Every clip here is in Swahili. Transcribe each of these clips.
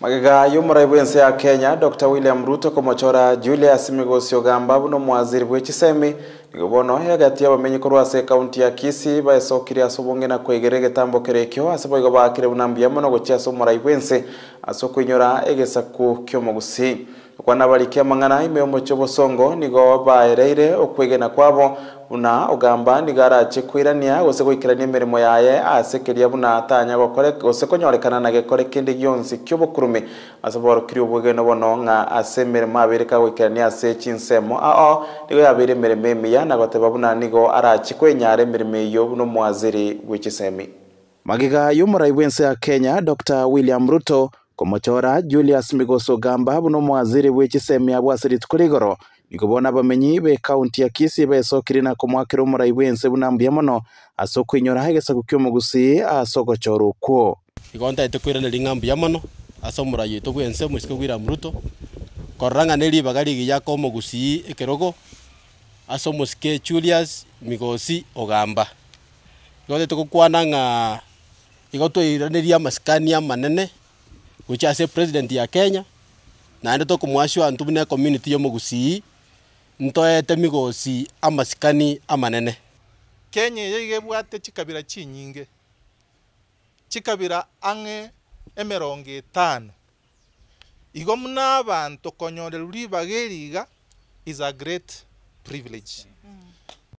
magega y'umurayi w'ensi ya kenya dr william ruto komochora julius migosi ogamba buno mwaziri bw'echisemi nigo bono egati abamenyi korwa ase ekaunti ya kisi baesokire ase na koegera egetambo kere ekio ase boigo bakire buna mono gochia ase omurayi bwense ase okoinyora egesaku kiomogusi omogusi okwana barikia amang'ana ime omochia obosongo nigo baereire okoegena kwabo una ogamba ndigara achikwirania gose goikerania emeremo yaye ase keria buna atanya gokore gose konyorekana na gekore kende gionsi kiobokurume ase borokiri obwegeno bono ng'a ase emeremo abere ka goikerania ase chinsemo ao nigo yabere emeremo emiya nagoteba buna nigo arachikwenya emeremo eyo buno mwaziri gwechisemi magiga yo bwa ense ya kenya dr william ruto komochora julius migoso gamba buno mwaziri bwa abwasiri abwasireti nikubona abamenyi b'ekawunti ya kisi besokirina ku mwakira omorai bwense bunambuya mono ase okwinyora egesako kia omogusi ase ogochora okwo igo ng'ambuya mono ase omorai oito bwense moisiko muruto korora ng'a rigiyaka omogusi ekerogo ase omosike julius migosi ogamba igo gokwana ng'a igo twairaneri amasikani amanene gocha ase president ya kenya naende tokomwashu antu buna ecommunity yomogusii ntoete migosi amasikani amanene kenya eyo igebwate chikabira chinyinge chikabira ang'e emerongo etano igo muna abantu konyorerwa ribaga iga is a great privilege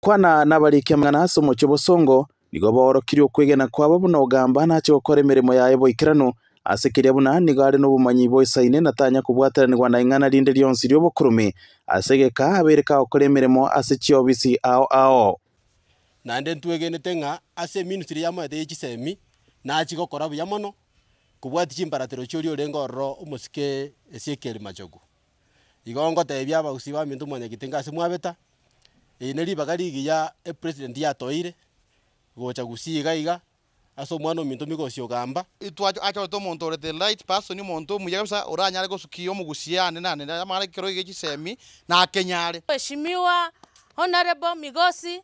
kwana nabarikia mwana hasa omochio bosongo nigo borokirie okwegena kwabo buna ogamba nache gokora emeremo yaye boikerano asekeria buna no bumanyi bo isaine natanya kubwataranirwa na ing'ana rinde ryo bokurume asegeka abereka okora emeremo ase chiobisi ao ao naende ntwegenete tenga ase ministry ya eministry yamoete na chisemi nachigokora buya mono kobwati chimbaratero chioria orenge ororo omosike ase ekerimachogu igo ngotebia abagusi ba mintu minto kitenga ase mwabeta bagari ene e president ya toire gocha gusiiga iga ase omwana ominto osioka achorete omonto orete the right person omonto omuya kabisa oranyare gosukia omogusiane nane amagara ekero iga chisemi nakenyare eshimiwa honorable migosi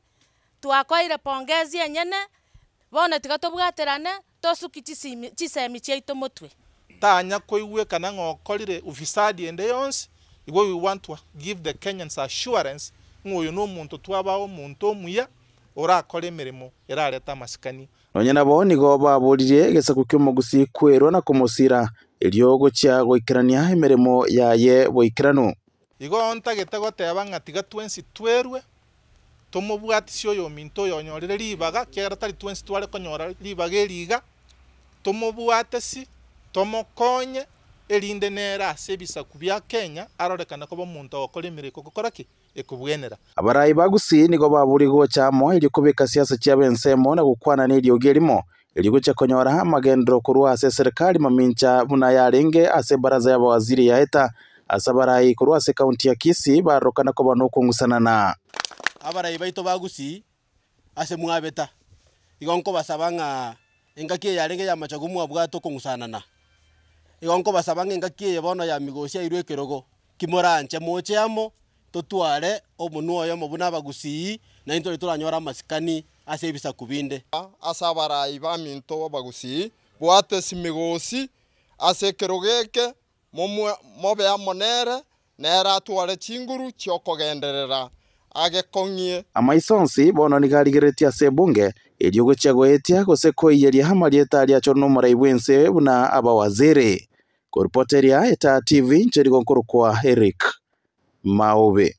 twakoire pongezi enyene bono tiga tobwaterane tosuki chisemi chiaito motwe tanya kana ng'okorire ufisadi ende yonsi iwe we want to give the kenyans assurance ng'oyo omonto twaba omonto omuya orakora emeremo erareta amasikania nonya nabo nigo baburire gesaku ky'omogusi kwirwa na kumusira eliogochia goikerania emeremo yaye boikeranu igo ntagete goteba ng'ati gatwensi twerwe tomobwatisi oyo ominto yo onyorire ribaga kiagera tari twensi tware konyora ribaga eriga tomobwatesi tomokonye erinde nera sebisa ebisaku kenya arorekana koba omonto ogokora emereko gokora ekubwenera abarai ba nigo baburigwo chamo erikubika siasa chiaba bensemo na gukwana eriogi erimo erigucha konyora amagendero korwa ase serikali mamincha buna yarenge ase baraza ya bawaziri yaeta ase abarai korwa ase kaunti ya kisii barorokana koba nokong'usana na abarayi baito bagusi ase mwabeta igo nkobasaba ng'a engaki eyarenge ya machagu mwabwate na igo nkobasabanga engaki eye bono ya migosi airwe ekerogo kimoranche moche amo totware omonwa oyo omo buna abagusii naini tori toranyora amasikani ase ebisaku binde ase abarai baminto abagusii bwatesi migosi ase ekerogo eke mobe amonere nere atware chinguru chiokogenderera agekong'ie amaisonsi nsi bono nigarigeretie ase ebunge erio gochia goetia gose koiyeria hama rieta riacho na omorai bwa ense buna abawaziri kuripoteria Eta TV nchini Konkuru kwa Eric Maobe.